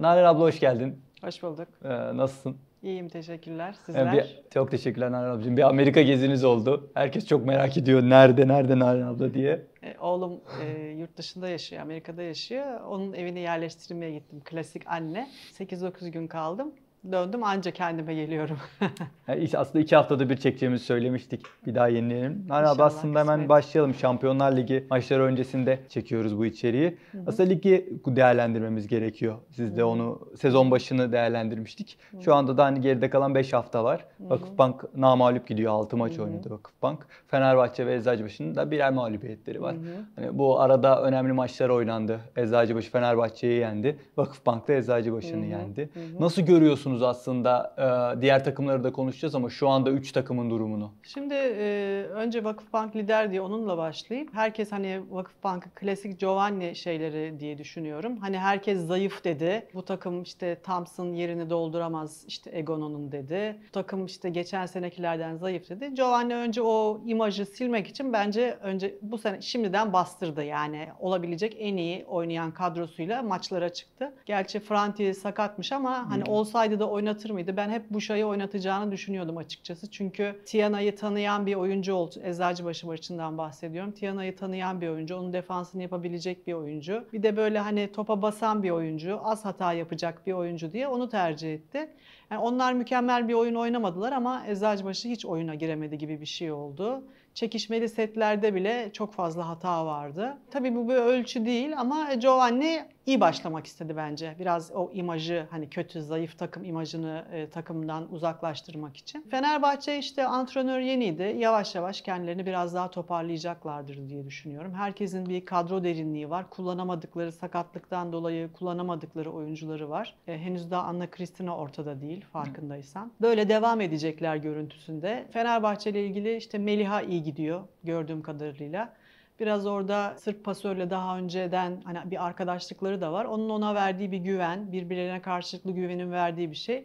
Naren abla hoş geldin. Hoş bulduk. Ee, nasılsın? İyiyim teşekkürler. Ee, Sizler? bir, çok teşekkürler Naren ablacığım. Bir Amerika geziniz oldu. Herkes çok merak ediyor nerede nerede Naren abla diye. Ee, oğlum e, yurt dışında yaşıyor, Amerika'da yaşıyor. Onun evini yerleştirmeye gittim. Klasik anne. 8-9 gün kaldım döndüm anca kendime geliyorum. aslında iki haftada bir çekeceğimizi söylemiştik. Bir daha yenileyelim. Merhaba aslında hemen başlayalım. Şampiyonlar Ligi maçları öncesinde çekiyoruz bu içeriği. Hı-hı. Aslında ligi değerlendirmemiz gerekiyor. Siz de Hı-hı. onu sezon başını değerlendirmiştik. Hı-hı. Şu anda da hani geride kalan 5 hafta var. Hı-hı. Vakıfbank namalüp gidiyor. 6 maç Hı-hı. oynadı Vakıfbank. Fenerbahçe ve Eczacıbaşı'nın da birer mağlubiyetleri var. Hı-hı. Hani bu arada önemli maçlar oynandı. Eczacıbaşı Fenerbahçe'yi yendi. Vakıfbank da Eczacıbaşı'nı yendi. Hı-hı. Nasıl görüyorsun konuşuyorsunuz aslında. E, diğer takımları da konuşacağız ama şu anda 3 takımın durumunu. Şimdi e, önce Vakıfbank lider diye onunla başlayayım herkes hani Vakıfbank'ı klasik Giovanni şeyleri diye düşünüyorum. Hani herkes zayıf dedi. Bu takım işte Thompson yerini dolduramaz işte Egonon'un dedi. Bu takım işte geçen senekilerden zayıf dedi. Giovanni önce o imajı silmek için bence önce bu sene şimdiden bastırdı yani olabilecek en iyi oynayan kadrosuyla maçlara çıktı. Gerçi Franti sakatmış ama hani olsaydı da oynatır mıydı? Ben hep Buşa'yı oynatacağını düşünüyordum açıkçası. Çünkü Tiana'yı tanıyan bir oyuncu oldu. Eczacıbaşı maçından bahsediyorum. Tiana'yı tanıyan bir oyuncu. Onun defansını yapabilecek bir oyuncu. Bir de böyle hani topa basan bir oyuncu. Az hata yapacak bir oyuncu diye onu tercih etti. Yani onlar mükemmel bir oyun oynamadılar ama Eczacıbaşı hiç oyuna giremedi gibi bir şey oldu. Çekişmeli setlerde bile çok fazla hata vardı. Tabii bu bir ölçü değil ama Giovanni iyi başlamak istedi bence. Biraz o imajı hani kötü, zayıf takım imajını e, takımdan uzaklaştırmak için. Fenerbahçe işte antrenör yeniydi. Yavaş yavaş kendilerini biraz daha toparlayacaklardır diye düşünüyorum. Herkesin bir kadro derinliği var. Kullanamadıkları sakatlıktan dolayı kullanamadıkları oyuncuları var. E, henüz daha Anna Kristina ortada değil farkındaysan. Böyle devam edecekler görüntüsünde. Fenerbahçe ile ilgili işte Meliha iyi gidiyor gördüğüm kadarıyla. Biraz orada Sırp pasörle daha önceden hani bir arkadaşlıkları da var. Onun ona verdiği bir güven, birbirlerine karşılıklı güvenin verdiği bir şey.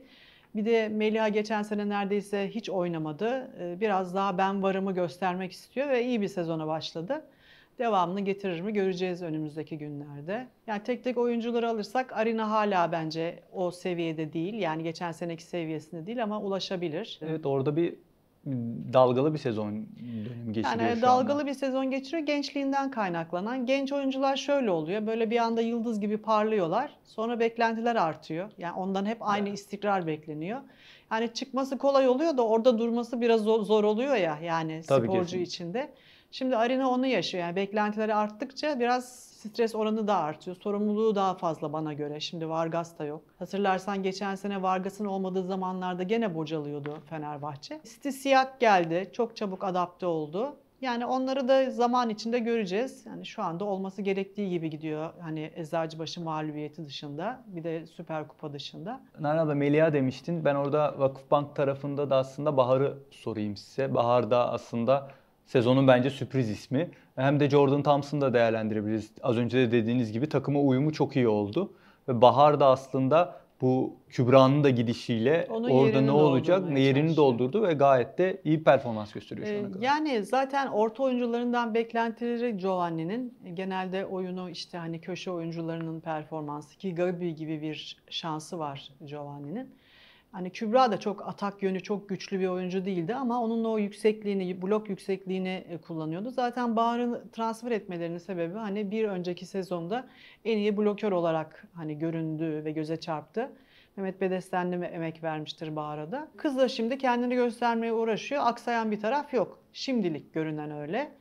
Bir de Meliha geçen sene neredeyse hiç oynamadı. Ee, biraz daha ben varımı göstermek istiyor ve iyi bir sezona başladı. Devamını getirir mi göreceğiz önümüzdeki günlerde. Yani tek tek oyuncuları alırsak Arina hala bence o seviyede değil. Yani geçen seneki seviyesinde değil ama ulaşabilir. Evet orada bir dalgalı bir sezon dönüm geçiriyor Yani şu dalgalı anda. bir sezon geçiriyor gençliğinden kaynaklanan. Genç oyuncular şöyle oluyor. Böyle bir anda yıldız gibi parlıyorlar. Sonra beklentiler artıyor. Yani ondan hep aynı evet. istikrar bekleniyor. Yani çıkması kolay oluyor da orada durması biraz zor, zor oluyor ya yani Tabii sporcu kesin. içinde. Şimdi Arina onu yaşıyor. Yani beklentileri arttıkça biraz stres oranı da artıyor. Sorumluluğu daha fazla bana göre. Şimdi Vargas da yok. Hatırlarsan geçen sene Vargas'ın olmadığı zamanlarda gene bocalıyordu Fenerbahçe. İstisiyak geldi. Çok çabuk adapte oldu. Yani onları da zaman içinde göreceğiz. Yani şu anda olması gerektiği gibi gidiyor. Hani Eczacıbaşı mağlubiyeti dışında bir de Süper Kupa dışında. Nerede abla Melia demiştin. Ben orada Vakıfbank tarafında da aslında Bahar'ı sorayım size. Bahar da aslında sezonun bence sürpriz ismi hem de Jordan Thompson'ı da değerlendirebiliriz. Az önce de dediğiniz gibi takıma uyumu çok iyi oldu. Ve Bahar da aslında bu Kübra'nın da gidişiyle Onun orada ne olacak ne yerini doldurdu ve gayet de iyi performans gösteriyor şu ana ee, kadar. Yani zaten orta oyuncularından beklentileri Giovanni'nin genelde oyunu işte hani köşe oyuncularının performansı ki Gabi gibi bir şansı var Giovanni'nin. Hani Kübra da çok atak yönü çok güçlü bir oyuncu değildi ama onun o yüksekliğini, blok yüksekliğini e, kullanıyordu. Zaten Bahar'ın transfer etmelerinin sebebi hani bir önceki sezonda en iyi blokör olarak hani göründü ve göze çarptı. Mehmet Bedesten'le emek vermiştir Bahar'a da. Kız da şimdi kendini göstermeye uğraşıyor. Aksayan bir taraf yok. Şimdilik görünen öyle.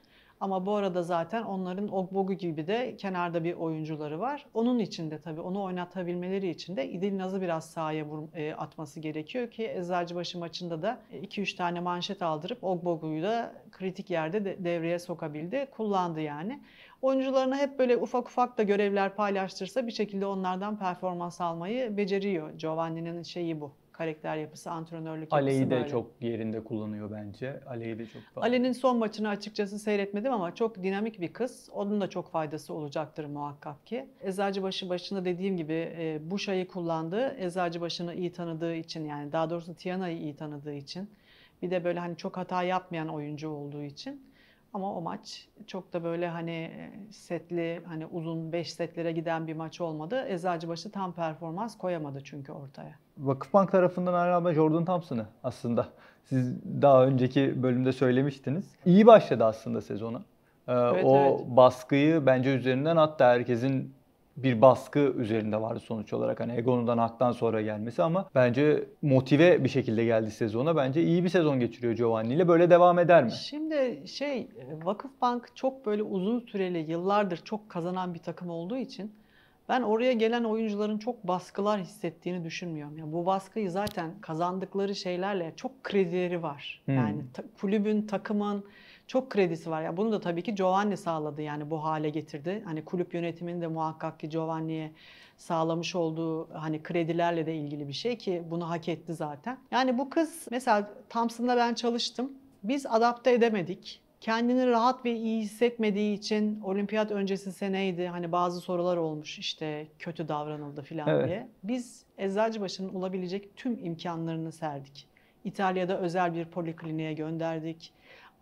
Ama bu arada zaten onların Ogbogu gibi de kenarda bir oyuncuları var. Onun için de tabii onu oynatabilmeleri için de İdil Naz'ı biraz sahaya vur, e, atması gerekiyor ki Eczacıbaşı maçında da 2-3 e, tane manşet aldırıp Ogbogu'yu da kritik yerde de, devreye sokabildi. Kullandı yani. Oyuncularına hep böyle ufak ufak da görevler paylaştırsa bir şekilde onlardan performans almayı beceriyor. Giovanni'nin şeyi bu, karakter yapısı, antrenörlük yapısı Ale'yi de böyle. çok yerinde kullanıyor bence. Ale'yi de çok fazla. Ale'nin son maçını açıkçası seyretmedim ama çok dinamik bir kız. Onun da çok faydası olacaktır muhakkak ki. Eczacıbaşı başında dediğim gibi e, Buşa'yı kullandı. Eczacıbaşı'nı iyi tanıdığı için yani daha doğrusu Tiana'yı iyi tanıdığı için. Bir de böyle hani çok hata yapmayan oyuncu olduğu için ama o maç çok da böyle hani e, setli, hani uzun 5 setlere giden bir maç olmadı. Eczacıbaşı tam performans koyamadı çünkü ortaya. Vakıfbank tarafından hala Jordan Thompson'ı aslında. Siz daha önceki bölümde söylemiştiniz. İyi başladı aslında sezona. Ee, evet, o evet. baskıyı bence üzerinden attı herkesin bir baskı üzerinde vardı sonuç olarak. Hani Egon'dan Hak'tan sonra gelmesi ama bence motive bir şekilde geldi sezona. Bence iyi bir sezon geçiriyor Giovanni ile. Böyle devam eder mi? Şimdi şey Vakıfbank çok böyle uzun süreli yıllardır çok kazanan bir takım olduğu için ben oraya gelen oyuncuların çok baskılar hissettiğini düşünmüyorum. Yani bu baskıyı zaten kazandıkları şeylerle çok kredileri var. Hmm. Yani ta- kulübün, takımın, çok kredisi var. Ya yani bunu da tabii ki Giovanni sağladı yani bu hale getirdi. Hani kulüp yönetiminin de muhakkak ki Giovanni'ye sağlamış olduğu hani kredilerle de ilgili bir şey ki bunu hak etti zaten. Yani bu kız mesela Thompson'da ben çalıştım. Biz adapte edemedik kendini rahat ve iyi hissetmediği için olimpiyat öncesi seneydi. Hani bazı sorular olmuş işte kötü davranıldı filan evet. diye. Biz Eczacıbaşı'nın olabilecek tüm imkanlarını serdik. İtalya'da özel bir polikliniğe gönderdik.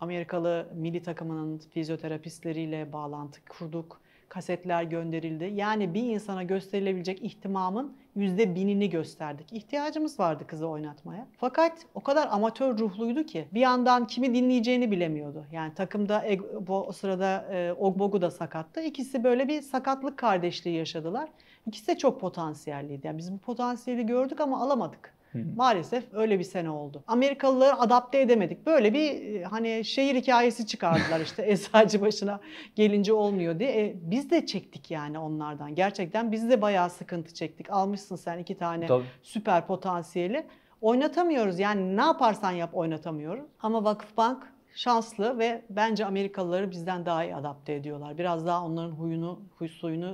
Amerikalı milli takımının fizyoterapistleriyle bağlantı kurduk. Kasetler gönderildi. Yani bir insana gösterilebilecek ihtimamın yüzde binini gösterdik. İhtiyacımız vardı kızı oynatmaya. Fakat o kadar amatör ruhluydu ki bir yandan kimi dinleyeceğini bilemiyordu. Yani takımda o sırada e, Ogbogu da sakattı. İkisi böyle bir sakatlık kardeşliği yaşadılar. İkisi de çok potansiyelliydi. Yani biz bu potansiyeli gördük ama alamadık. Maalesef öyle bir sene oldu. Amerikalıları adapte edemedik. Böyle bir e, hani şehir hikayesi çıkardılar işte eczacı başına gelince olmuyor diye. E, biz de çektik yani onlardan. Gerçekten biz de bayağı sıkıntı çektik. Almışsın sen iki tane Tabii. süper potansiyeli. Oynatamıyoruz yani ne yaparsan yap oynatamıyoruz. Ama Vakıfbank şanslı ve bence Amerikalıları bizden daha iyi adapte ediyorlar. Biraz daha onların huyunu, huy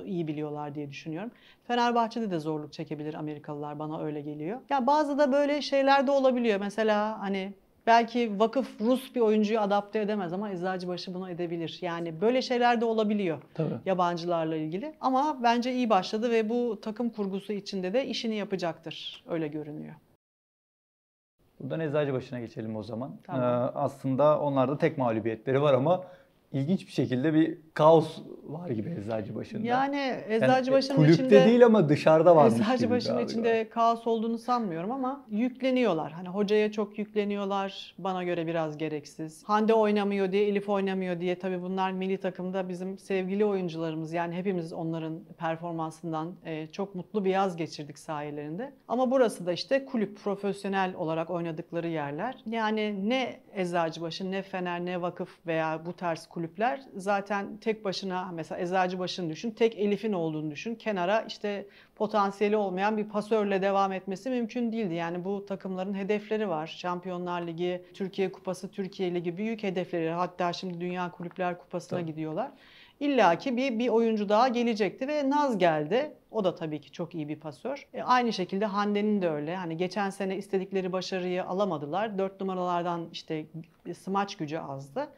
iyi biliyorlar diye düşünüyorum. Fenerbahçe'de de zorluk çekebilir Amerikalılar bana öyle geliyor. Ya bazı da böyle şeyler de olabiliyor. Mesela hani belki vakıf Rus bir oyuncuyu adapte edemez ama Eczacıbaşı bunu edebilir. Yani böyle şeyler de olabiliyor Tabii. yabancılarla ilgili. Ama bence iyi başladı ve bu takım kurgusu içinde de işini yapacaktır. Öyle görünüyor. Buradan Eczacıbaşı'na geçelim o zaman. Tamam. Ee, aslında onlarda tek mağlubiyetleri var ama ilginç bir şekilde bir kaos var gibi Eczacıbaşı'nda. Yani Eczacıbaşı'nın yani, e, kulüpte içinde... değil ama dışarıda varmış Eczacıbaşı'nın gibi içinde galiba. kaos olduğunu sanmıyorum ama yükleniyorlar. Hani hocaya çok yükleniyorlar. Bana göre biraz gereksiz. Hande oynamıyor diye, Elif oynamıyor diye. Tabii bunlar milli takımda bizim sevgili oyuncularımız. Yani hepimiz onların performansından e, çok mutlu bir yaz geçirdik sayelerinde. Ama burası da işte kulüp, profesyonel olarak oynadıkları yerler. Yani ne Eczacıbaşı, ne Fener, ne Vakıf veya bu tarz kulüp kulüpler zaten tek başına mesela başını düşün, tek Elif'in olduğunu düşün. Kenara işte potansiyeli olmayan bir pasörle devam etmesi mümkün değildi. Yani bu takımların hedefleri var. Şampiyonlar Ligi, Türkiye Kupası, Türkiye Ligi büyük hedefleri. Hatta şimdi Dünya Kulüpler Kupası'na tabii. gidiyorlar. İlla ki bir, bir oyuncu daha gelecekti ve Naz geldi. O da tabii ki çok iyi bir pasör. E, aynı şekilde Hande'nin de öyle. Hani geçen sene istedikleri başarıyı alamadılar. Dört numaralardan işte smaç gücü azdı.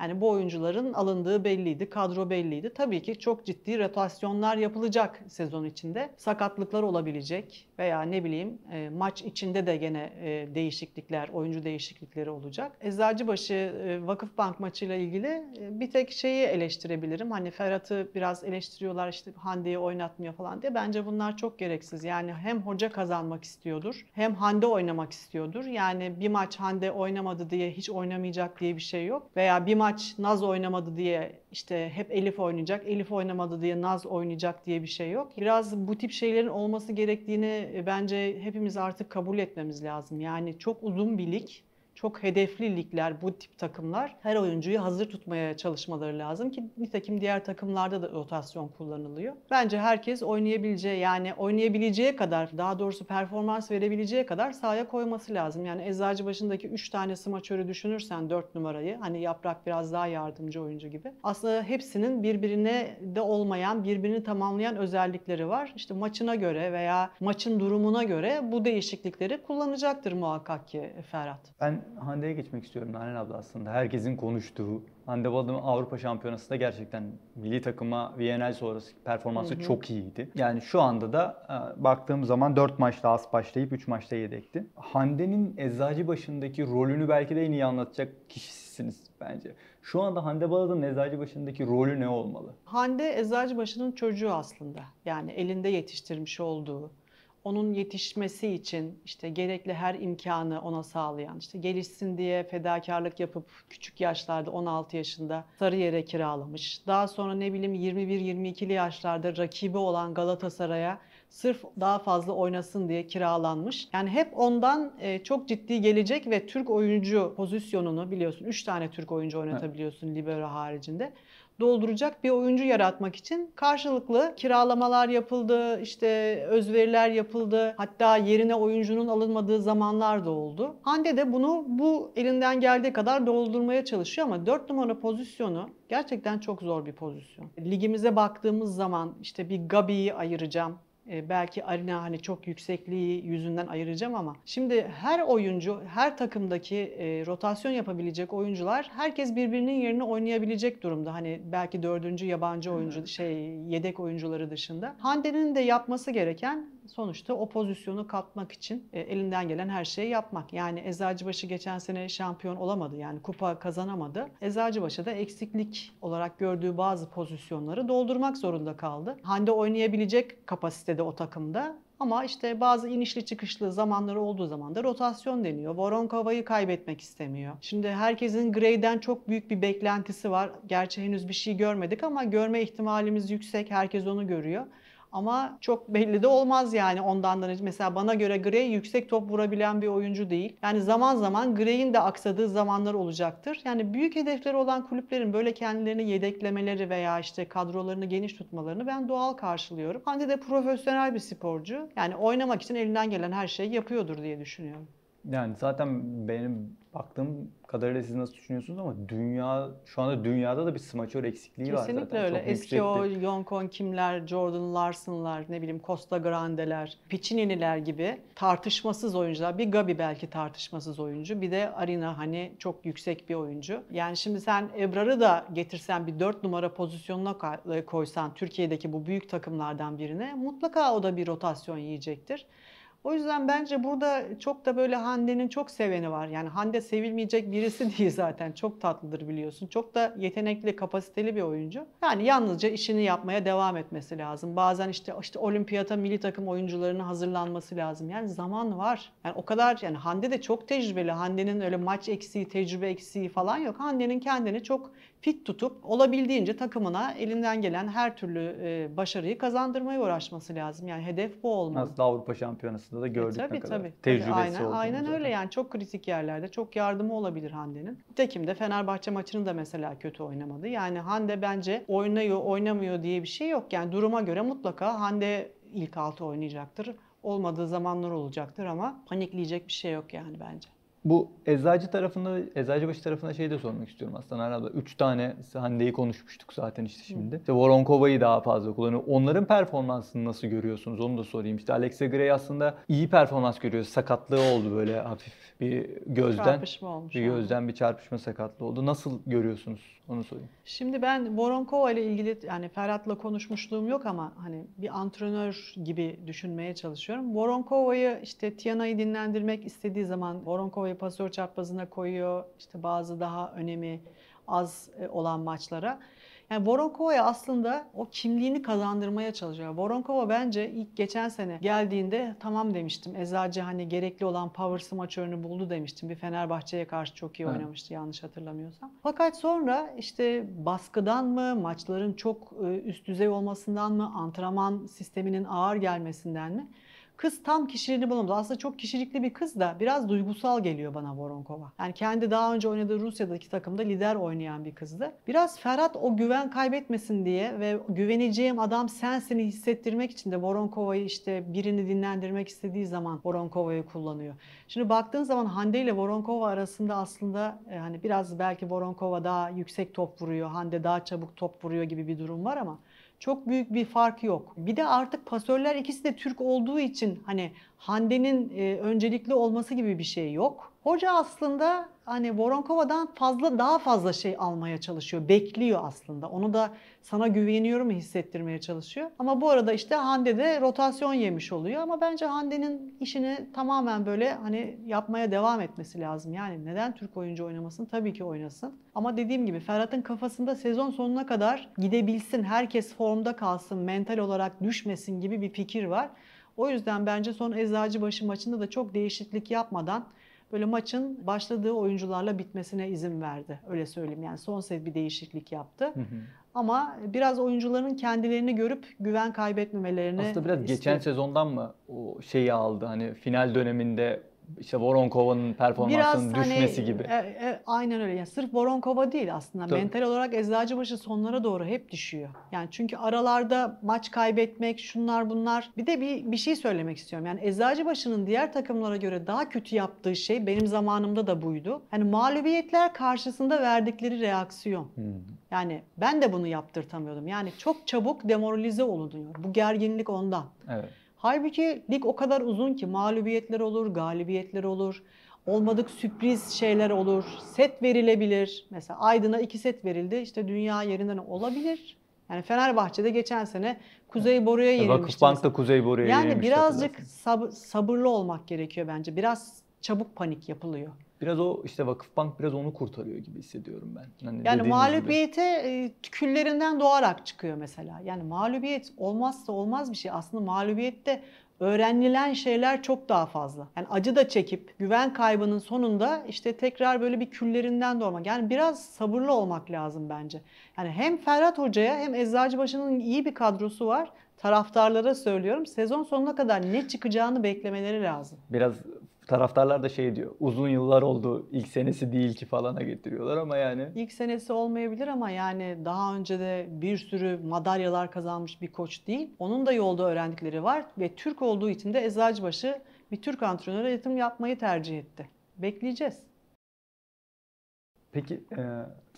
Yani bu oyuncuların alındığı belliydi, kadro belliydi. Tabii ki çok ciddi rotasyonlar yapılacak sezon içinde. Sakatlıklar olabilecek veya ne bileyim e, maç içinde de gene e, değişiklikler, oyuncu değişiklikleri olacak. Eczacıbaşı e, Vakıfbank maçıyla ilgili e, bir tek şeyi eleştirebilirim. Hani Ferhat'ı biraz eleştiriyorlar işte Hande'yi oynatmıyor falan diye. Bence bunlar çok gereksiz. Yani hem hoca kazanmak istiyordur hem Hande oynamak istiyordur. Yani bir maç Hande oynamadı diye hiç oynamayacak diye bir şey yok. Veya bir maç maç Naz oynamadı diye işte hep Elif oynayacak, Elif oynamadı diye Naz oynayacak diye bir şey yok. Biraz bu tip şeylerin olması gerektiğini bence hepimiz artık kabul etmemiz lazım. Yani çok uzun bir lig çok hedefli ligler, bu tip takımlar her oyuncuyu hazır tutmaya çalışmaları lazım ki nitekim diğer takımlarda da rotasyon kullanılıyor. Bence herkes oynayabileceği yani oynayabileceği kadar daha doğrusu performans verebileceği kadar sahaya koyması lazım. Yani eczacı başındaki 3 tane smaçörü düşünürsen 4 numarayı hani Yaprak biraz daha yardımcı oyuncu gibi. Aslında hepsinin birbirine de olmayan, birbirini tamamlayan özellikleri var. İşte maçına göre veya maçın durumuna göre bu değişiklikleri kullanacaktır muhakkak ki Ferhat. Ben Hande'ye geçmek istiyorum Nalan abla aslında. Herkesin konuştuğu. Hande Baladın Avrupa Şampiyonasında gerçekten milli takıma VNL sonrası performansı hı hı. çok iyiydi. Yani şu anda da e, baktığım zaman 4 maçta az başlayıp 3 maçta yedekti. Hande'nin eczacı başındaki rolünü belki de en iyi anlatacak kişisiniz bence. Şu anda Hande Baladın eczacı başındaki rolü ne olmalı? Hande eczacı başının çocuğu aslında. Yani elinde yetiştirmiş olduğu onun yetişmesi için işte gerekli her imkanı ona sağlayan, işte gelişsin diye fedakarlık yapıp küçük yaşlarda 16 yaşında Sarıyer'e kiralamış. Daha sonra ne bileyim 21-22'li yaşlarda rakibi olan Galatasaray'a sırf daha fazla oynasın diye kiralanmış. Yani hep ondan e, çok ciddi gelecek ve Türk oyuncu pozisyonunu biliyorsun 3 tane Türk oyuncu oynatabiliyorsun libero haricinde dolduracak bir oyuncu yaratmak için karşılıklı kiralamalar yapıldı, işte özveriler yapıldı. Hatta yerine oyuncunun alınmadığı zamanlar da oldu. Hande de bunu bu elinden geldiği kadar doldurmaya çalışıyor ama 4 numara pozisyonu gerçekten çok zor bir pozisyon. Ligimize baktığımız zaman işte bir Gabi'yi ayıracağım e, belki Arina hani çok yüksekliği yüzünden ayıracağım ama şimdi her oyuncu her takımdaki e, rotasyon yapabilecek oyuncular herkes birbirinin yerine oynayabilecek durumda. Hani belki dördüncü yabancı oyuncu şey yedek oyuncuları dışında. Hande'nin de yapması gereken sonuçta o pozisyonu kapmak için e, elinden gelen her şeyi yapmak. Yani Eczacıbaşı geçen sene şampiyon olamadı. Yani kupa kazanamadı. Eczacıbaşı da eksiklik olarak gördüğü bazı pozisyonları doldurmak zorunda kaldı. Hande oynayabilecek kapasitede o takımda. Ama işte bazı inişli çıkışlı zamanları olduğu zaman da rotasyon deniyor. Voronkova'yı kaybetmek istemiyor. Şimdi herkesin Gray'den çok büyük bir beklentisi var. Gerçi henüz bir şey görmedik ama görme ihtimalimiz yüksek. Herkes onu görüyor. Ama çok belli de olmaz yani ondan da. Mesela bana göre Gray yüksek top vurabilen bir oyuncu değil. Yani zaman zaman Gray'in de aksadığı zamanlar olacaktır. Yani büyük hedefleri olan kulüplerin böyle kendilerini yedeklemeleri veya işte kadrolarını geniş tutmalarını ben doğal karşılıyorum. Hande de profesyonel bir sporcu. Yani oynamak için elinden gelen her şeyi yapıyordur diye düşünüyorum. Yani zaten benim baktığım kadarıyla siz nasıl düşünüyorsunuz ama dünya şu anda dünyada da bir smaçör eksikliği Kesinlikle var zaten. Öyle. Çok Eski yüksekti. o Yonkon Kimler, Jordan Larson'lar, ne bileyim Costa Grande'ler, Piccinini'ler gibi tartışmasız oyuncular. Bir Gabi belki tartışmasız oyuncu. Bir de Arina hani çok yüksek bir oyuncu. Yani şimdi sen Ebrar'ı da getirsen bir 4 numara pozisyonuna e, koysan Türkiye'deki bu büyük takımlardan birine mutlaka o da bir rotasyon yiyecektir. O yüzden bence burada çok da böyle Hande'nin çok seveni var. Yani Hande sevilmeyecek birisi değil zaten. Çok tatlıdır biliyorsun. Çok da yetenekli, kapasiteli bir oyuncu. Yani yalnızca işini yapmaya devam etmesi lazım. Bazen işte işte olimpiyata milli takım oyuncularının hazırlanması lazım. Yani zaman var. Yani o kadar yani Hande de çok tecrübeli. Hande'nin öyle maç eksiği, tecrübe eksiği falan yok. Hande'nin kendini çok fit tutup olabildiğince takımına elinden gelen her türlü e, başarıyı kazandırmaya uğraşması lazım. Yani hedef bu olmalı. Nasıl Avrupa Şampiyonası'nda da gördük e, tabii, ne kadar tabii, tecrübesi aynen, olduğunu. Aynen zaten. öyle yani çok kritik yerlerde çok yardımı olabilir Hande'nin. Nitekim de Fenerbahçe maçını da mesela kötü oynamadı. Yani Hande bence oynuyor oynamıyor diye bir şey yok. Yani duruma göre mutlaka Hande ilk altı oynayacaktır. Olmadığı zamanlar olacaktır ama panikleyecek bir şey yok yani bence bu eczacı tarafında, eczacı eczacıbaşı tarafında şey de sormak istiyorum aslında herhalde. Üç tane Hande'yi konuşmuştuk zaten işte şimdi. İşte Voronkova'yı daha fazla kullanıyor. Onların performansını nasıl görüyorsunuz onu da sorayım. İşte Alexa Gray aslında iyi performans görüyor. Sakatlığı oldu böyle hafif bir gözden. Çarpışma olmuş. Bir gözden bir çarpışma sakatlığı oldu. Nasıl görüyorsunuz onu sorayım. Şimdi ben Voronkova ile ilgili yani Ferhat'la konuşmuşluğum yok ama hani bir antrenör gibi düşünmeye çalışıyorum. Voronkova'yı işte Tiana'yı dinlendirmek istediği zaman Voronkova'yı koyuyor, pasör çaprazına koyuyor. İşte bazı daha önemi az e, olan maçlara. Yani Voronkova'ya aslında o kimliğini kazandırmaya çalışıyor. Voronkova bence ilk geçen sene geldiğinde tamam demiştim. Eczacı hani gerekli olan power smaçörünü buldu demiştim. Bir Fenerbahçe'ye karşı çok iyi evet. oynamıştı yanlış hatırlamıyorsam. Fakat sonra işte baskıdan mı, maçların çok e, üst düzey olmasından mı, antrenman sisteminin ağır gelmesinden mi Kız tam kişiliğini bulamadı. Aslında çok kişilikli bir kız da biraz duygusal geliyor bana Voronkova. Yani kendi daha önce oynadığı Rusya'daki takımda lider oynayan bir kızdı. Biraz Ferhat o güven kaybetmesin diye ve güveneceğim adam sensin hissettirmek için de Voronkova'yı işte birini dinlendirmek istediği zaman Voronkova'yı kullanıyor. Şimdi baktığın zaman Hande ile Voronkova arasında aslında e, hani biraz belki Voronkova daha yüksek top vuruyor, Hande daha çabuk top vuruyor gibi bir durum var ama çok büyük bir fark yok. Bir de artık pasörler ikisi de Türk olduğu için hani Hande'nin e, öncelikli olması gibi bir şey yok. Hoca aslında hani Voronkova'dan fazla daha fazla şey almaya çalışıyor. Bekliyor aslında. Onu da sana güveniyorum hissettirmeye çalışıyor. Ama bu arada işte Hande de rotasyon yemiş oluyor. Ama bence Hande'nin işini tamamen böyle hani yapmaya devam etmesi lazım. Yani neden Türk oyuncu oynamasın? Tabii ki oynasın. Ama dediğim gibi Ferhat'ın kafasında sezon sonuna kadar gidebilsin, herkes formda kalsın, mental olarak düşmesin gibi bir fikir var. O yüzden bence son Eczacıbaşı maçında da çok değişiklik yapmadan böyle maçın başladığı oyuncularla bitmesine izin verdi. Öyle söyleyeyim yani son sev bir değişiklik yaptı. Hı hı. Ama biraz oyuncuların kendilerini görüp güven kaybetmemelerini Aslında biraz istiyor. geçen sezondan mı o şeyi aldı hani final döneminde işte Voronkova'nın performansının Biraz hani, düşmesi hani, gibi. E, e, aynen öyle. Yani sırf Voronkova değil aslında. Tabii. Mental olarak Eczacıbaşı sonlara doğru hep düşüyor. Yani çünkü aralarda maç kaybetmek, şunlar bunlar. Bir de bir bir şey söylemek istiyorum. Yani Eczacıbaşı'nın diğer takımlara göre daha kötü yaptığı şey benim zamanımda da buydu. Hani mağlubiyetler karşısında verdikleri reaksiyon. Hmm. Yani ben de bunu yaptırtamıyordum. Yani çok çabuk demoralize olunuyor. Bu gerginlik ondan. Evet. Halbuki lig o kadar uzun ki mağlubiyetler olur, galibiyetler olur. Olmadık sürpriz şeyler olur. Set verilebilir. Mesela Aydın'a iki set verildi. İşte dünya yerinden olabilir. Yani Fenerbahçe'de geçen sene Kuzey Boru'ya yenilmişti. Vakıfbank da Kuzey Boru'ya yani yenilmişti. Yani birazcık sab- sabırlı olmak gerekiyor bence. Biraz çabuk panik yapılıyor. Biraz o işte Vakıfbank biraz onu kurtarıyor gibi hissediyorum ben. Hani yani mağlubiyete gibi. E, küllerinden doğarak çıkıyor mesela. Yani mağlubiyet olmazsa olmaz bir şey. Aslında mağlubiyette öğrenilen şeyler çok daha fazla. Yani acı da çekip güven kaybının sonunda işte tekrar böyle bir küllerinden doğmak. Yani biraz sabırlı olmak lazım bence. Yani hem Ferhat Hoca'ya hem Eczacıbaşı'nın iyi bir kadrosu var. Taraftarlara söylüyorum. Sezon sonuna kadar ne çıkacağını beklemeleri lazım. Biraz taraftarlar da şey diyor. Uzun yıllar oldu. ilk senesi değil ki falana getiriyorlar ama yani. İlk senesi olmayabilir ama yani daha önce de bir sürü madalyalar kazanmış bir koç değil. Onun da yolda öğrendikleri var ve Türk olduğu için de Eczacıbaşı bir Türk antrenöre yatırım yapmayı tercih etti. Bekleyeceğiz. Peki e,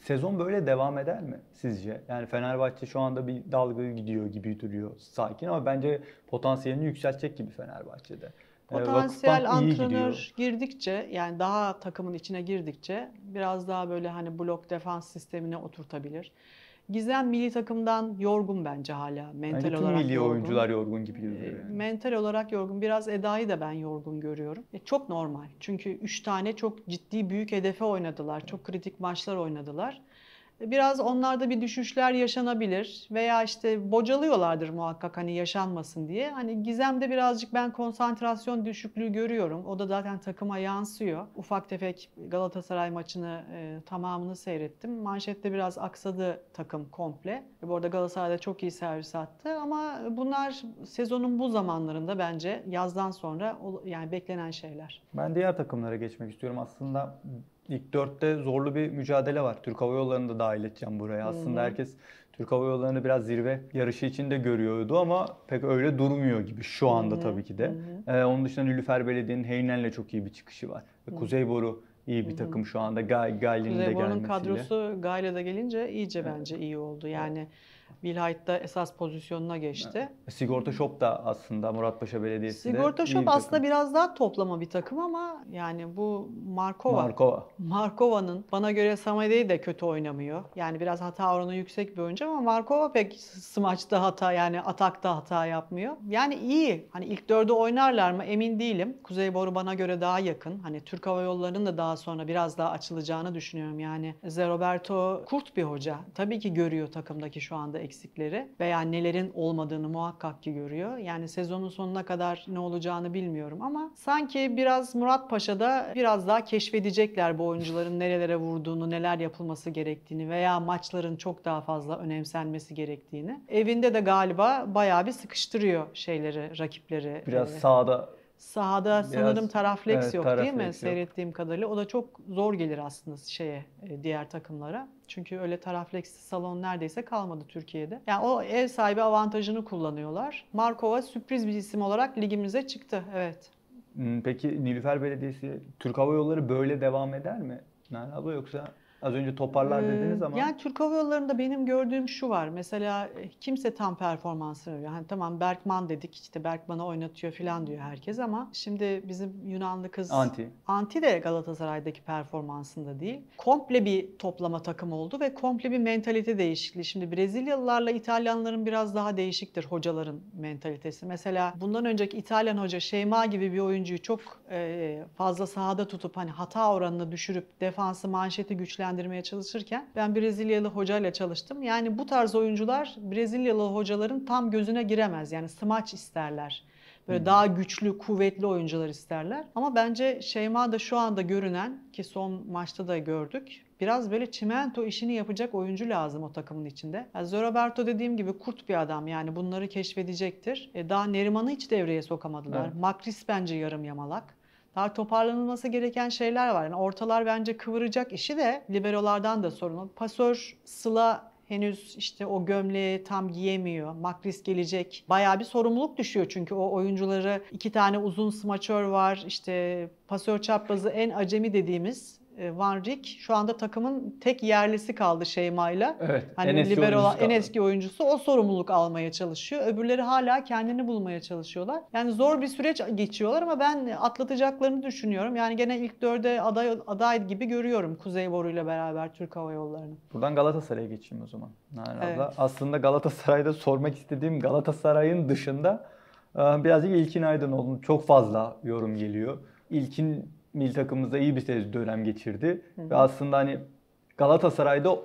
sezon böyle devam eder mi sizce? Yani Fenerbahçe şu anda bir dalga gidiyor gibi duruyor sakin ama bence potansiyelini yükseltecek gibi Fenerbahçe'de. Potansiyel e, antrenör girdikçe yani daha takımın içine girdikçe biraz daha böyle hani blok defans sistemine oturtabilir. Gizem milli takımdan yorgun bence hala mental yani olarak. milli yorgun. oyuncular yorgun gibi görünüyor. Ee, yani. Mental olarak yorgun. Biraz Eda'yı da ben yorgun görüyorum. E, çok normal. Çünkü 3 tane çok ciddi büyük hedefe oynadılar. Çok kritik maçlar oynadılar biraz onlarda bir düşüşler yaşanabilir veya işte bocalıyorlardır muhakkak hani yaşanmasın diye. Hani Gizem'de birazcık ben konsantrasyon düşüklüğü görüyorum. O da zaten takıma yansıyor. Ufak tefek Galatasaray maçını e, tamamını seyrettim. Manşette biraz aksadı takım komple. E, bu arada Galatasaray'da çok iyi servis attı ama bunlar sezonun bu zamanlarında bence yazdan sonra yani beklenen şeyler. Ben diğer takımlara geçmek istiyorum. Aslında ilk dörtte zorlu bir mücadele var. Türk Hava Yolları'nı da dahil edeceğim buraya. Aslında hı herkes Türk Hava Yolları'nı biraz zirve yarışı içinde görüyordu ama pek öyle durmuyor gibi şu anda hı tabii ki de. Hı Ee, onun dışında Nülüfer Belediye'nin Heynel'le çok iyi bir çıkışı var. hı Kuzey Boru iyi bir takım şu anda. Gay, Gayli'nin de gelmesiyle. Kuzey Boru'nun kadrosu Gayle'de gelince iyice evet. bence iyi oldu. Yani evet Bilhayt'ta esas pozisyonuna geçti. Sigorta Shop da aslında Muratpaşa Belediyesi Sigorta Shop bir aslında takım. biraz daha toplama bir takım ama yani bu Markova. Markova. Markova'nın bana göre Samade'yi de kötü oynamıyor. Yani biraz hata oranı yüksek bir oyuncu ama Markova pek smaçta hata yani atakta hata yapmıyor. Yani iyi. Hani ilk dördü oynarlar mı emin değilim. Kuzey Boru bana göre daha yakın. Hani Türk Hava Yolları'nın da daha sonra biraz daha açılacağını düşünüyorum. Yani Zeroberto kurt bir hoca. Tabii ki görüyor takımdaki şu anda konularda eksikleri veya nelerin olmadığını muhakkak ki görüyor. Yani sezonun sonuna kadar ne olacağını bilmiyorum ama sanki biraz Murat Paşa'da biraz daha keşfedecekler bu oyuncuların nerelere vurduğunu, neler yapılması gerektiğini veya maçların çok daha fazla önemsenmesi gerektiğini. Evinde de galiba bayağı bir sıkıştırıyor şeyleri, rakipleri. Biraz ee, sağda Sahada Biraz, sanırım taraf lex evet, yok taraf değil mi? Yok. Seyrettiğim kadarıyla. O da çok zor gelir aslında şeye e, diğer takımlara. Çünkü öyle taraf lexli salon neredeyse kalmadı Türkiye'de. Yani o ev sahibi avantajını kullanıyorlar. Markova sürpriz bir isim olarak ligimize çıktı. Evet. Hmm, peki Nilüfer Belediyesi Türk Hava Yolları böyle devam eder mi? Merhaba yoksa Az önce toparlar ee, dediniz ama. Yani Türk Hava Yolları'nda benim gördüğüm şu var. Mesela e, kimse tam performansını veriyor. Hani tamam Berkman dedik işte Berkman'ı oynatıyor falan diyor herkes ama şimdi bizim Yunanlı kız Anti. Anti de Galatasaray'daki performansında değil. Komple bir toplama takım oldu ve komple bir mentalite değişikliği. Şimdi Brezilyalılarla İtalyanların biraz daha değişiktir hocaların mentalitesi. Mesela bundan önceki İtalyan hoca Şeyma gibi bir oyuncuyu çok e, fazla sahada tutup hani hata oranını düşürüp defansı manşeti güçlendirip değerlendirmeye çalışırken ben Brezilyalı hocayla çalıştım. Yani bu tarz oyuncular Brezilyalı hocaların tam gözüne giremez. Yani smaç isterler. Böyle daha güçlü, kuvvetli oyuncular isterler. Ama bence Şeyma da şu anda görünen ki son maçta da gördük. Biraz böyle çimento işini yapacak oyuncu lazım o takımın içinde. Yani Zoroberto dediğim gibi kurt bir adam yani bunları keşfedecektir. E daha Neriman'ı hiç devreye sokamadılar. Evet. Makris bence yarım yamalak. Daha toparlanılması gereken şeyler var. Yani ortalar bence kıvıracak işi de liberolardan da sorun. Pasör, Sıla henüz işte o gömleği tam giyemiyor. Makris gelecek. Bayağı bir sorumluluk düşüyor çünkü o oyuncuları iki tane uzun smaçör var. İşte pasör çaprazı en acemi dediğimiz e, Van Rijk şu anda takımın tek yerlisi kaldı Şeyma'yla. Evet. Hani en eski libero olan en eski oyuncusu o sorumluluk almaya çalışıyor. Öbürleri hala kendini bulmaya çalışıyorlar. Yani zor bir süreç geçiyorlar ama ben atlatacaklarını düşünüyorum. Yani gene ilk dörde aday aday gibi görüyorum Kuzey Boru ile beraber Türk Hava Yolları'nı. Buradan Galatasaray'a geçeyim o zaman. evet. Aslında Galatasaray'da sormak istediğim Galatasaray'ın dışında e, birazcık İlkin Aydın oldum. Çok fazla yorum geliyor. İlkin Mil takımımızda iyi bir dönem geçirdi. Hı-hı. Ve aslında hani Galatasaray'da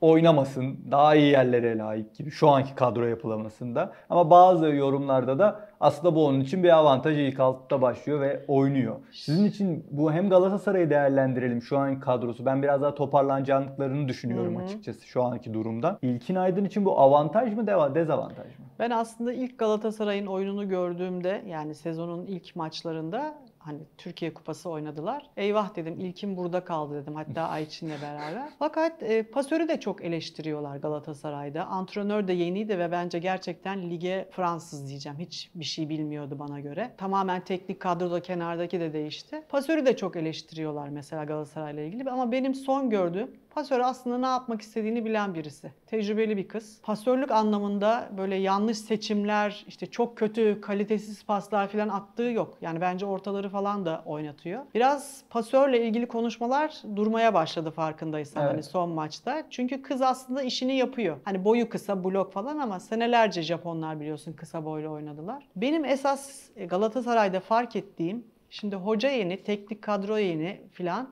oynamasın, daha iyi yerlere layık gibi şu anki kadro yapılamasında. Ama bazı yorumlarda da aslında bu onun için bir avantaj ilk altta başlıyor ve oynuyor. Sizin için bu hem Galatasaray'ı değerlendirelim şu anki kadrosu. Ben biraz daha toparlanacaklarını düşünüyorum Hı-hı. açıkçası şu anki durumda. İlkin Aydın için bu avantaj mı dezavantaj mı? Ben aslında ilk Galatasaray'ın oyununu gördüğümde yani sezonun ilk maçlarında hani Türkiye Kupası oynadılar. Eyvah dedim ilkim burada kaldı dedim hatta Ayçin'le beraber. Fakat e, pasörü de çok eleştiriyorlar Galatasaray'da. Antrenör de yeniydi ve bence gerçekten lige Fransız diyeceğim. hiç bir şey bilmiyordu bana göre. Tamamen teknik kadroda kenardaki de değişti. Pasörü de çok eleştiriyorlar mesela Galatasaray'la ilgili ama benim son gördüğüm Pasör aslında ne yapmak istediğini bilen birisi. Tecrübeli bir kız. Pasörlük anlamında böyle yanlış seçimler, işte çok kötü, kalitesiz paslar falan attığı yok. Yani bence ortaları falan da oynatıyor. Biraz pasörle ilgili konuşmalar durmaya başladı farkındaysan hani evet. hani son maçta. Çünkü kız aslında işini yapıyor. Hani boyu kısa, blok falan ama senelerce Japonlar biliyorsun kısa boylu oynadılar. Benim esas Galatasaray'da fark ettiğim Şimdi hoca yeni, teknik kadro yeni filan.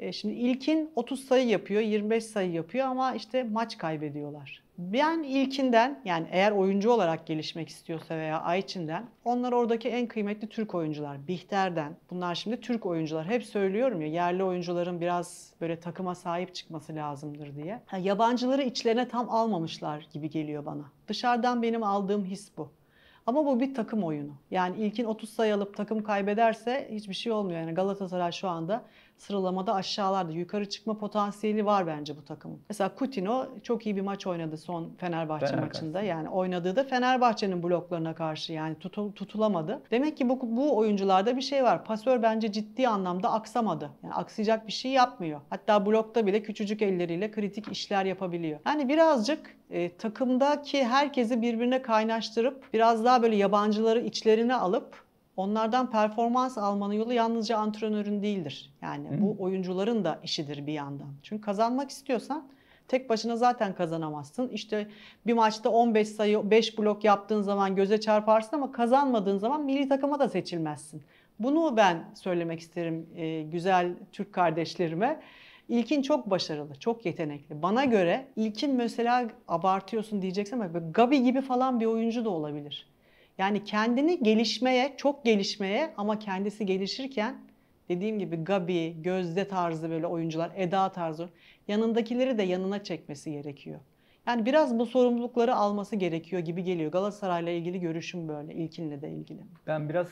E, şimdi ilkin 30 sayı yapıyor, 25 sayı yapıyor ama işte maç kaybediyorlar. Ben ilkinden yani eğer oyuncu olarak gelişmek istiyorsa veya Ayçin'den onlar oradaki en kıymetli Türk oyuncular. Bihter'den bunlar şimdi Türk oyuncular. Hep söylüyorum ya yerli oyuncuların biraz böyle takıma sahip çıkması lazımdır diye. Ha, yabancıları içlerine tam almamışlar gibi geliyor bana. Dışarıdan benim aldığım his bu. Ama bu bir takım oyunu. Yani ilkin 30 sayı alıp takım kaybederse hiçbir şey olmuyor. Yani Galatasaray şu anda sıralamada aşağılarda. Yukarı çıkma potansiyeli var bence bu takımın. Mesela Coutinho çok iyi bir maç oynadı son Fenerbahçe Fener maçında. Yani oynadığı da Fenerbahçe'nin bloklarına karşı yani tutul, tutulamadı. Demek ki bu, bu oyuncularda bir şey var. Pasör bence ciddi anlamda aksamadı. Yani aksayacak bir şey yapmıyor. Hatta blokta bile küçücük elleriyle kritik işler yapabiliyor. Yani birazcık e, takımdaki herkesi birbirine kaynaştırıp biraz daha böyle yabancıları içlerine alıp Onlardan performans almanın yolu yalnızca antrenörün değildir. Yani Hı. bu oyuncuların da işidir bir yandan. Çünkü kazanmak istiyorsan tek başına zaten kazanamazsın. İşte bir maçta 15 sayı, 5 blok yaptığın zaman göze çarparsın ama kazanmadığın zaman milli takıma da seçilmezsin. Bunu ben söylemek isterim e, güzel Türk kardeşlerime. İlkin çok başarılı, çok yetenekli. Bana göre İlkin mesela abartıyorsun diyeceksin ama Gabi gibi falan bir oyuncu da olabilir. Yani kendini gelişmeye, çok gelişmeye ama kendisi gelişirken dediğim gibi Gabi, Gözde tarzı böyle oyuncular, Eda tarzı yanındakileri de yanına çekmesi gerekiyor. Yani biraz bu sorumlulukları alması gerekiyor gibi geliyor. Galatasaray'la ilgili görüşüm böyle, ilkinle de ilgili. Ben biraz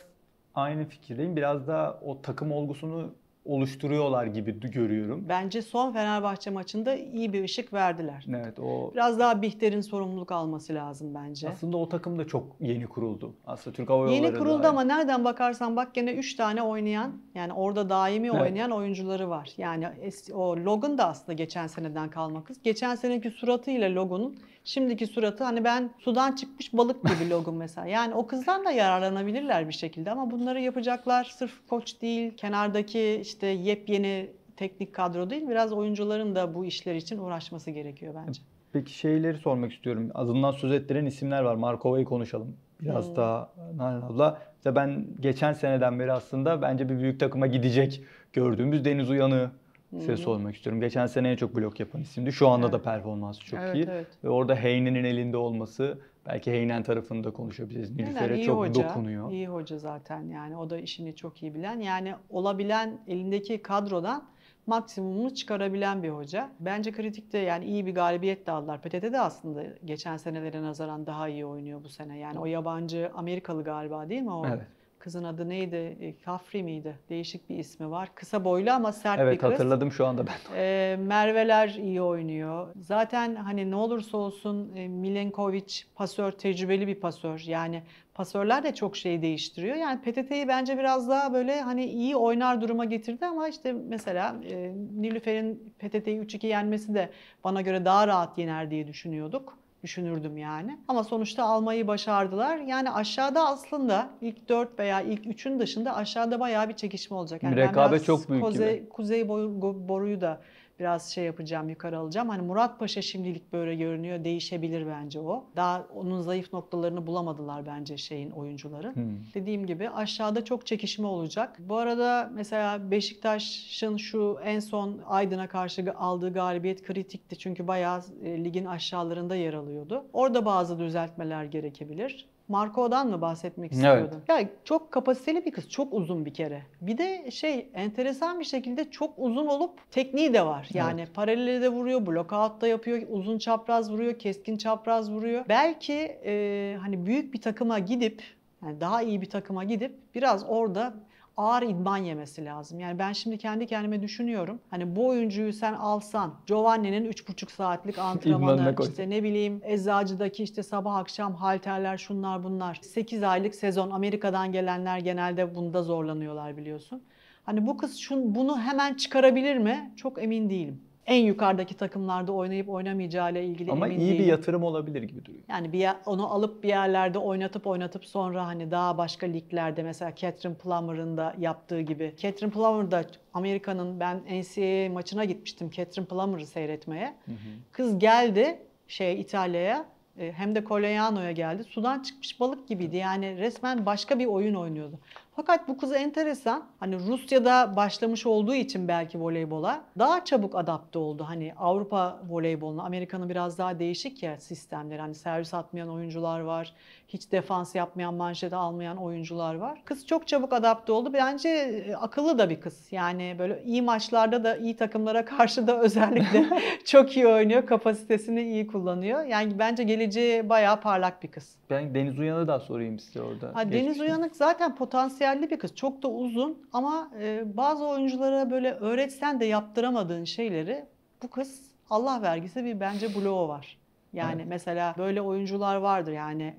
aynı fikirdeyim. Biraz daha o takım olgusunu oluşturuyorlar gibi görüyorum. Bence son Fenerbahçe maçında iyi bir ışık verdiler. Evet o biraz daha Bihter'in sorumluluk alması lazım bence. Aslında o takım da çok yeni kuruldu. Aslında Türk Hava Yolları Yeni kuruldu da... ama nereden bakarsan bak gene 3 tane oynayan yani orada daimi evet. oynayan oyuncuları var. Yani o Logan da aslında geçen seneden kalma kız. Geçen seneki suratıyla Logan'ın Şimdiki suratı hani ben sudan çıkmış balık gibi logum mesela. Yani o kızdan da yararlanabilirler bir şekilde ama bunları yapacaklar sırf koç değil, kenardaki işte yepyeni teknik kadro değil. Biraz oyuncuların da bu işler için uğraşması gerekiyor bence. Peki şeyleri sormak istiyorum. Azından söz ettiren isimler var. Markova'yı konuşalım biraz hmm. daha Nalan abla. İşte ben geçen seneden beri aslında bence bir büyük takıma gidecek gördüğümüz Deniz Uyanı, size sormak istiyorum. Geçen sene en çok blok yapan isimdi. Şu anda evet. da performansı çok evet, iyi. Evet. Ve orada Heyne'nin elinde olması belki Heynen tarafında konuşabiliriz. Nilüfer'e yani çok hoca, dokunuyor. İyi hoca zaten yani. O da işini çok iyi bilen. Yani olabilen elindeki kadrodan maksimumunu çıkarabilen bir hoca. Bence kritikte yani iyi bir galibiyet de aldılar. PTT de aslında geçen senelere nazaran daha iyi oynuyor bu sene. Yani o yabancı Amerikalı galiba değil mi o? Evet. Kızın adı neydi? Kafri e, miydi? Değişik bir ismi var. Kısa boylu ama sert evet, bir kız. Evet hatırladım şu anda ben. E, Merveler iyi oynuyor. Zaten hani ne olursa olsun e, Milenkovic pasör, tecrübeli bir pasör. Yani pasörler de çok şey değiştiriyor. Yani PTT'yi bence biraz daha böyle hani iyi oynar duruma getirdi ama işte mesela e, Nilüfer'in PTT'yi 3-2 yenmesi de bana göre daha rahat yener diye düşünüyorduk düşünürdüm yani. Ama sonuçta almayı başardılar. Yani aşağıda aslında ilk 4 veya ilk 3'ün dışında aşağıda bayağı bir çekişme olacak. Yani rekabet çok büyük Koze, gibi. Kuzey boruyu da biraz şey yapacağım, yukarı alacağım. Hani Murat Paşa şimdilik böyle görünüyor. Değişebilir bence o. Daha onun zayıf noktalarını bulamadılar bence şeyin oyuncuları. Hmm. Dediğim gibi aşağıda çok çekişme olacak. Bu arada mesela Beşiktaş'ın şu en son Aydın'a karşı aldığı galibiyet kritikti. Çünkü bayağı e, ligin aşağılarında yer alıyordu. Orada bazı düzeltmeler gerekebilir. Marco'dan mı bahsetmek istiyordun? Evet. Ya çok kapasiteli bir kız, çok uzun bir kere. Bir de şey enteresan bir şekilde çok uzun olup tekniği de var. Yani evet. paralele de vuruyor, blokout da yapıyor, uzun çapraz vuruyor, keskin çapraz vuruyor. Belki e, hani büyük bir takıma gidip yani daha iyi bir takıma gidip biraz orada ağır idman yemesi lazım. Yani ben şimdi kendi kendime düşünüyorum. Hani bu oyuncuyu sen alsan Giovanni'nin 3,5 saatlik antrenmanı işte ne bileyim eczacıdaki işte sabah akşam halterler şunlar bunlar. 8 aylık sezon Amerika'dan gelenler genelde bunda zorlanıyorlar biliyorsun. Hani bu kız şun, bunu hemen çıkarabilir mi? Çok emin değilim en yukarıdaki takımlarda oynayıp oynamayacağı ile ilgili Ama emin iyi bir yatırım olabilir gibi duruyor. Yani bir onu alıp bir yerlerde oynatıp oynatıp sonra hani daha başka liglerde mesela Catherine Plummer'ın da yaptığı gibi. Catherine Plummer da Amerika'nın ben NCAA maçına gitmiştim Catherine Plummer'ı seyretmeye. Hı hı. Kız geldi şey İtalya'ya e, hem de Colleano'ya geldi. Sudan çıkmış balık gibiydi. Yani resmen başka bir oyun oynuyordu. Fakat bu kız enteresan. Hani Rusya'da başlamış olduğu için belki voleybola daha çabuk adapte oldu. Hani Avrupa voleyboluna, Amerika'nın biraz daha değişik ya sistemleri. Hani servis atmayan oyuncular var. Hiç defans yapmayan, manşet almayan oyuncular var. Kız çok çabuk adapte oldu. Bence e, akıllı da bir kız. Yani böyle iyi maçlarda da iyi takımlara karşı da özellikle çok iyi oynuyor. Kapasitesini iyi kullanıyor. Yani bence geleceği bayağı parlak bir kız. Ben Deniz Uyan'ı da sorayım size orada. Ha, Deniz Uyanık zaten potansiyel değerli bir kız. Çok da uzun ama e, bazı oyunculara böyle öğretsen de yaptıramadığın şeyleri bu kız Allah vergisi bir bence bloğu var. Yani evet. mesela böyle oyuncular vardır yani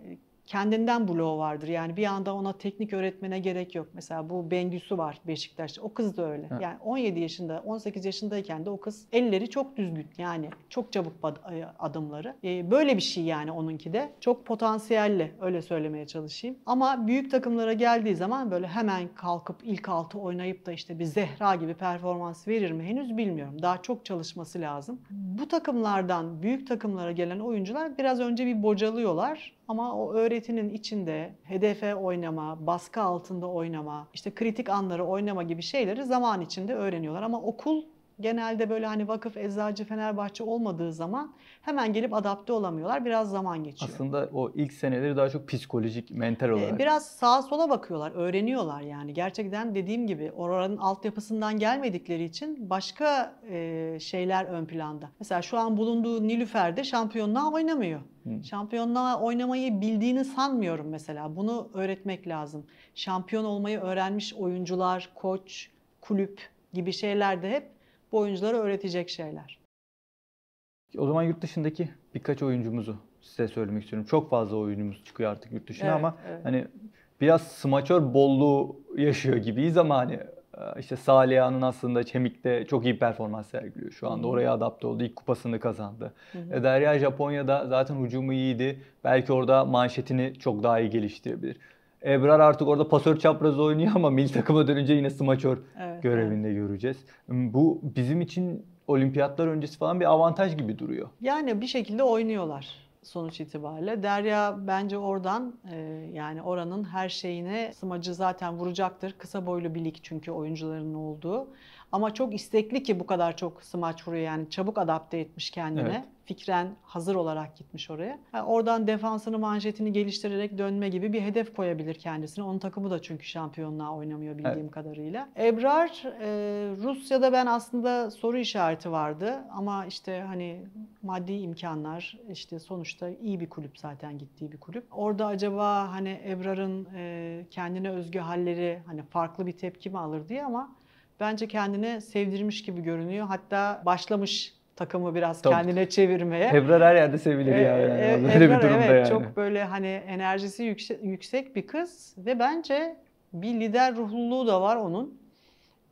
kendinden bloğu vardır. Yani bir anda ona teknik öğretmene gerek yok. Mesela bu Bengüsü var Beşiktaş'ta. O kız da öyle. Evet. Yani 17 yaşında, 18 yaşındayken de o kız elleri çok düzgün. Yani çok çabuk e, adımları. Ee, böyle bir şey yani onunki de. Çok potansiyelli öyle söylemeye çalışayım. Ama büyük takımlara geldiği zaman böyle hemen kalkıp ilk altı oynayıp da işte bir Zehra gibi performans verir mi henüz bilmiyorum. Daha çok çalışması lazım. Bu takımlardan büyük takımlara gelen oyuncular biraz önce bir bocalıyorlar. Ama o öğretinin içinde hedefe oynama, baskı altında oynama, işte kritik anları oynama gibi şeyleri zaman içinde öğreniyorlar. Ama okul Genelde böyle hani vakıf, eczacı, Fenerbahçe olmadığı zaman hemen gelip adapte olamıyorlar. Biraz zaman geçiyor. Aslında o ilk seneleri daha çok psikolojik, mental e, olarak. biraz sağa sola bakıyorlar, öğreniyorlar yani. Gerçekten dediğim gibi oranın altyapısından gelmedikleri için başka e, şeyler ön planda. Mesela şu an bulunduğu Nilüfer'de şampiyonluğa oynamıyor. Şampiyonluğa oynamayı bildiğini sanmıyorum mesela. Bunu öğretmek lazım. Şampiyon olmayı öğrenmiş oyuncular, koç, kulüp gibi şeyler de hep bu oyunculara öğretecek şeyler. O zaman yurt dışındaki birkaç oyuncumuzu size söylemek istiyorum. Çok fazla oyuncumuz çıkıyor artık yurt dışına evet, ama evet. hani biraz smaçör bolluğu yaşıyor gibiyiz ama hani e, işte Saliha'nın aslında Çemik'te çok iyi performans sergiliyor. Şu anda oraya adapte oldu. İlk kupasını kazandı. Hı hı. E, Derya Japonya'da zaten hücumu iyiydi. Belki orada manşetini çok daha iyi geliştirebilir. Ebrar artık orada pasör çapraz oynuyor ama milli takıma dönünce yine smaçör evet, görevinde evet. göreceğiz. Hmm, bu bizim için olimpiyatlar öncesi falan bir avantaj gibi duruyor. Yani bir şekilde oynuyorlar sonuç itibariyle. Derya bence oradan e, yani oranın her şeyini smacı zaten vuracaktır. Kısa boylu bir çünkü oyuncuların olduğu. Ama çok istekli ki bu kadar çok smaç vuruyor yani çabuk adapte etmiş kendine. Evet. Fikren hazır olarak gitmiş oraya. Yani oradan defansını manjetini geliştirerek dönme gibi bir hedef koyabilir kendisine. Onun takımı da çünkü şampiyonluğa oynamıyor bildiğim evet. kadarıyla. Ebrar e, Rusya'da ben aslında soru işareti vardı ama işte hani maddi imkanlar işte sonuçta iyi bir kulüp zaten gittiği bir kulüp. Orada acaba hani Ebrar'ın e, kendine özgü halleri hani farklı bir tepki mi alır diye ama bence kendini sevdirmiş gibi görünüyor. Hatta başlamış takımı biraz Tabii. kendine çevirmeye. Ebrar her yerde sevilir ee, Yani. E, Böyle Ebrar, bir durumda evet, yani. Çok böyle hani enerjisi yüksek, yüksek bir kız ve bence bir lider ruhluluğu da var onun.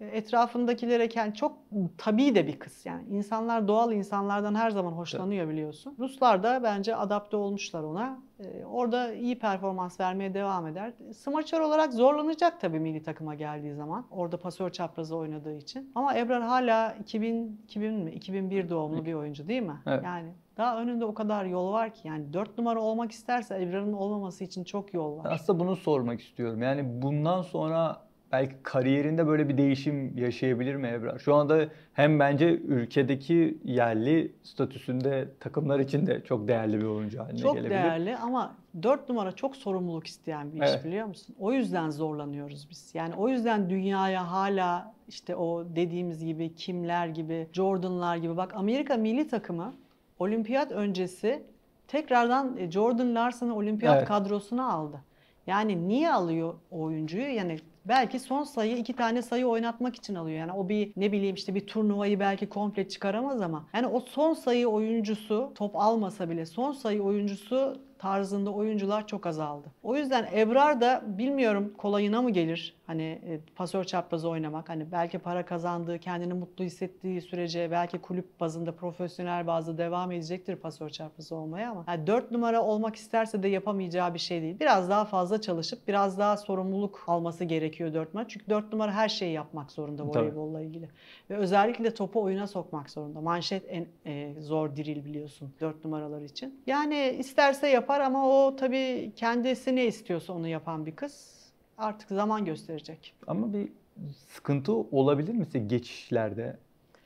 E, etrafındakilere kendi çok tabii de bir kız yani. insanlar doğal insanlardan her zaman hoşlanıyor biliyorsun. Ruslar da bence adapte olmuşlar ona. Ee, orada iyi performans vermeye devam eder. Smaçör olarak zorlanacak tabii milli takıma geldiği zaman. Orada pasör çaprazı oynadığı için. Ama Ebrar hala 2000 2000 mi? 2001 doğumlu bir oyuncu değil mi? Evet. Yani daha önünde o kadar yol var ki yani dört numara olmak isterse Ebrar'ın olmaması için çok yol var. Aslında bunu sormak istiyorum. Yani bundan sonra belki kariyerinde böyle bir değişim yaşayabilir mi Ebrar? Şu anda hem bence ülkedeki yerli statüsünde takımlar için de çok değerli bir oyuncu haline çok gelebilir. Çok değerli ama dört numara çok sorumluluk isteyen bir iş biliyor musun? O yüzden zorlanıyoruz biz. Yani o yüzden dünyaya hala işte o dediğimiz gibi kimler gibi, Jordan'lar gibi. Bak Amerika milli takımı olimpiyat öncesi tekrardan e, Jordan Larson'ı olimpiyat evet. kadrosuna aldı. Yani niye alıyor oyuncuyu? Yani Belki son sayı iki tane sayı oynatmak için alıyor. Yani o bir ne bileyim işte bir turnuvayı belki komple çıkaramaz ama yani o son sayı oyuncusu top almasa bile son sayı oyuncusu tarzında oyuncular çok azaldı. O yüzden Ebrar da bilmiyorum kolayına mı gelir hani e, pasör çaprazı oynamak. Hani belki para kazandığı, kendini mutlu hissettiği sürece belki kulüp bazında profesyonel bazda devam edecektir pasör çaprazı olmaya ama yani 4 numara olmak isterse de yapamayacağı bir şey değil. Biraz daha fazla çalışıp biraz daha sorumluluk alması gerekiyor 4 numara. Çünkü 4 numara her şeyi yapmak zorunda voleybolla ilgili. Ve özellikle topu oyuna sokmak zorunda. Manşet en e, zor diril biliyorsun 4 numaralar için. Yani isterse yap yapar ama o tabii kendisi ne istiyorsa onu yapan bir kız. Artık zaman gösterecek. Ama bir sıkıntı olabilir mi geçişlerde?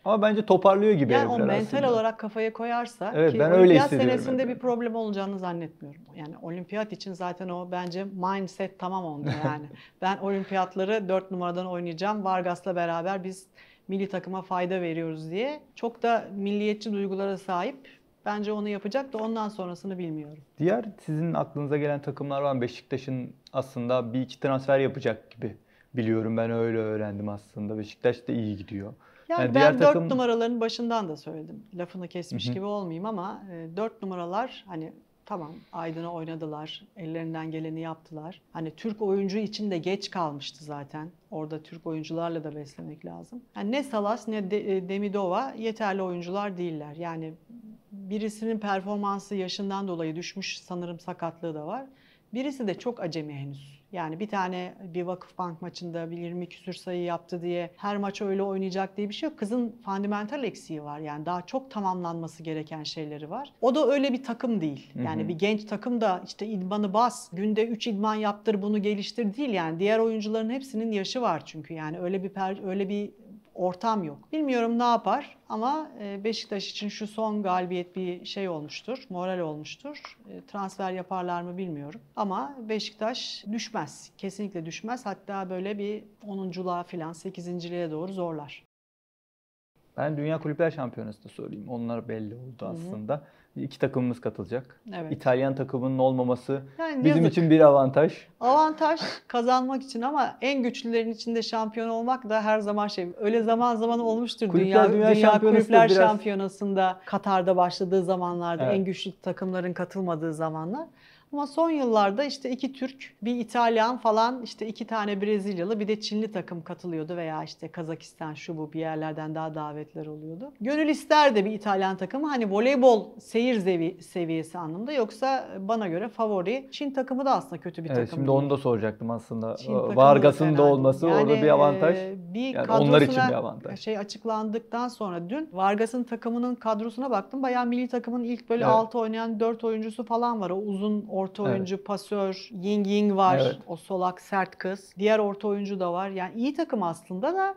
Ama bence toparlıyor gibi yani o mental aslında. olarak kafaya koyarsa evet, ki ben öyle olimpiyat senesinde yani. bir problem olacağını zannetmiyorum. Yani olimpiyat için zaten o bence mindset tamam onda yani. ben olimpiyatları dört numaradan oynayacağım. Vargas'la beraber biz milli takıma fayda veriyoruz diye. Çok da milliyetçi duygulara sahip Bence onu yapacak da ondan sonrasını bilmiyorum. Diğer sizin aklınıza gelen takımlar var. Beşiktaş'ın aslında bir iki transfer yapacak gibi biliyorum. Ben öyle öğrendim aslında. Beşiktaş da iyi gidiyor. Yani, yani ben dört takım... numaraların başından da söyledim. Lafını kesmiş Hı-hı. gibi olmayayım ama e, numaralar hani tamam Aydın'a oynadılar. Ellerinden geleni yaptılar. Hani Türk oyuncu için de geç kalmıştı zaten. Orada Türk oyuncularla da beslemek lazım. Yani ne Salas ne de- e, Demidova yeterli oyuncular değiller. Yani birisinin performansı yaşından dolayı düşmüş sanırım sakatlığı da var. Birisi de çok acemi henüz. Yani bir tane bir vakıf bank maçında bir 20 küsür sayı yaptı diye her maç öyle oynayacak diye bir şey yok. Kızın fundamental eksiği var. Yani daha çok tamamlanması gereken şeyleri var. O da öyle bir takım değil. Yani hı hı. bir genç takım da işte idmanı bas, günde 3 idman yaptır, bunu geliştir değil yani. Diğer oyuncuların hepsinin yaşı var çünkü. Yani öyle bir per, öyle bir ortam yok. Bilmiyorum ne yapar ama e, Beşiktaş için şu son galibiyet bir şey olmuştur, moral olmuştur. E, transfer yaparlar mı bilmiyorum. Ama Beşiktaş düşmez, kesinlikle düşmez. Hatta böyle bir 10'unculuğa falan 8.liğe doğru zorlar. Ben Dünya Kulüpler Şampiyonası'nı söyleyeyim. Onlar belli oldu aslında. Hı hı. İki takımımız katılacak. Evet. İtalyan takımının olmaması yani bizim yazık. için bir avantaj. Avantaj kazanmak için ama en güçlülerin içinde şampiyon olmak da her zaman şey. Öyle zaman zaman olmuştur kulüpler, dünya dünya, dünya kulüpler biraz... şampiyonasında Katar'da başladığı zamanlarda evet. en güçlü takımların katılmadığı zamanlar. Ama son yıllarda işte iki Türk, bir İtalyan falan işte iki tane Brezilyalı bir de Çinli takım katılıyordu veya işte Kazakistan şu bu bir yerlerden daha davetler oluyordu. Gönül ister de bir İtalyan takımı hani voleybol seyir zevi, seviyesi anlamda yoksa bana göre favori Çin takımı da aslında kötü bir evet, takım. Şimdi onu da soracaktım aslında. Vargas'ın da, da olması yani, orada bir avantaj. E, bir yani onlar için bir avantaj. Şey açıklandıktan sonra dün Vargas'ın takımının kadrosuna baktım. Bayağı milli takımın ilk böyle evet. 6 oynayan 4 oyuncusu falan var. O uzun orta evet. oyuncu, pasör, Ying Ying var. Evet. O solak sert kız. Diğer orta oyuncu da var. Yani iyi takım aslında da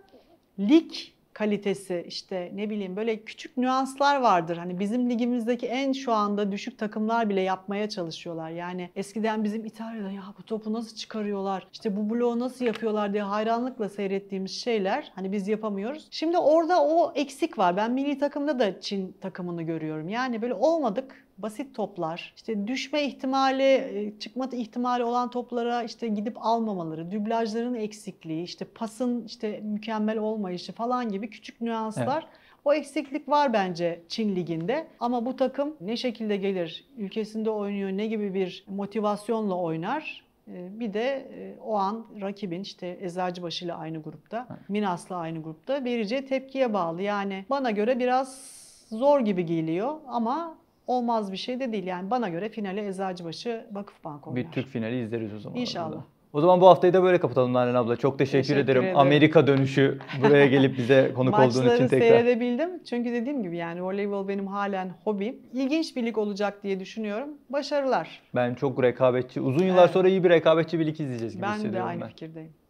lig kalitesi işte ne bileyim böyle küçük nüanslar vardır. Hani bizim ligimizdeki en şu anda düşük takımlar bile yapmaya çalışıyorlar. Yani eskiden bizim İtalya'da ya bu topu nasıl çıkarıyorlar? İşte bu bloğu nasıl yapıyorlar diye hayranlıkla seyrettiğimiz şeyler hani biz yapamıyoruz. Şimdi orada o eksik var. Ben milli takımda da Çin takımını görüyorum. Yani böyle olmadık basit toplar, işte düşme ihtimali, e, çıkma ihtimali olan toplara işte gidip almamaları, düblajların eksikliği, işte pasın işte mükemmel olmayışı falan gibi küçük nüanslar evet. O eksiklik var bence Çin liginde ama bu takım ne şekilde gelir, ülkesinde oynuyor, ne gibi bir motivasyonla oynar e, bir de e, o an rakibin işte Eczacıbaşı ile aynı grupta, Minas'la aynı grupta vereceği tepkiye bağlı. Yani bana göre biraz zor gibi geliyor ama olmaz bir şey de değil. Yani bana göre finale Eczacıbaşı Vakıfbank oynar. Bir Türk finali izleriz o zaman. İnşallah. Arada. O zaman bu haftayı da böyle kapatalım Nalan abla. Çok teşekkür, teşekkür ederim. ederim. Amerika dönüşü buraya gelip bize konuk olduğun için tekrar. Maçları seyredebildim. Çünkü dediğim gibi yani voleybol benim halen hobim. İlginç bir lig olacak diye düşünüyorum. Başarılar. Ben çok rekabetçi, uzun yıllar evet. sonra iyi bir rekabetçi bir lig izleyeceğiz gibi ben hissediyorum ben. Ben de aynı ben. fikirdeyim.